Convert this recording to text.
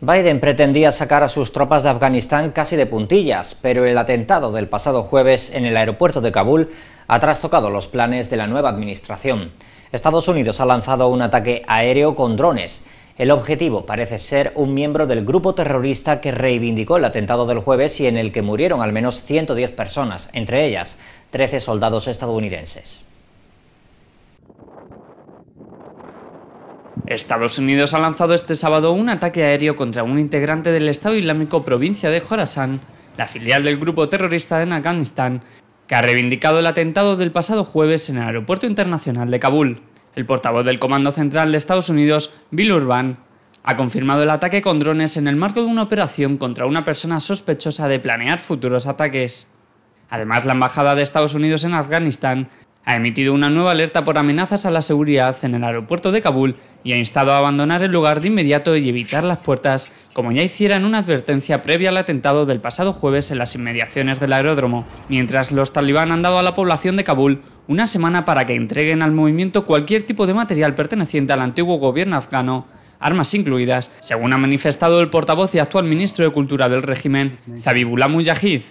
Biden pretendía sacar a sus tropas de Afganistán casi de puntillas, pero el atentado del pasado jueves en el aeropuerto de Kabul ha trastocado los planes de la nueva administración. Estados Unidos ha lanzado un ataque aéreo con drones. El objetivo parece ser un miembro del grupo terrorista que reivindicó el atentado del jueves y en el que murieron al menos 110 personas, entre ellas 13 soldados estadounidenses. Estados Unidos ha lanzado este sábado un ataque aéreo contra un integrante del Estado Islámico provincia de Jorasán, la filial del grupo terrorista en Afganistán, que ha reivindicado el atentado del pasado jueves en el Aeropuerto Internacional de Kabul. El portavoz del Comando Central de Estados Unidos, Bill Urban, ha confirmado el ataque con drones en el marco de una operación contra una persona sospechosa de planear futuros ataques. Además, la Embajada de Estados Unidos en Afganistán ha emitido una nueva alerta por amenazas a la seguridad en el aeropuerto de Kabul y ha instado a abandonar el lugar de inmediato y evitar las puertas, como ya hiciera en una advertencia previa al atentado del pasado jueves en las inmediaciones del aeródromo, mientras los talibán han dado a la población de Kabul una semana para que entreguen al movimiento cualquier tipo de material perteneciente al antiguo gobierno afgano, armas incluidas, según ha manifestado el portavoz y actual ministro de Cultura del régimen, Zabibullah Mujahid.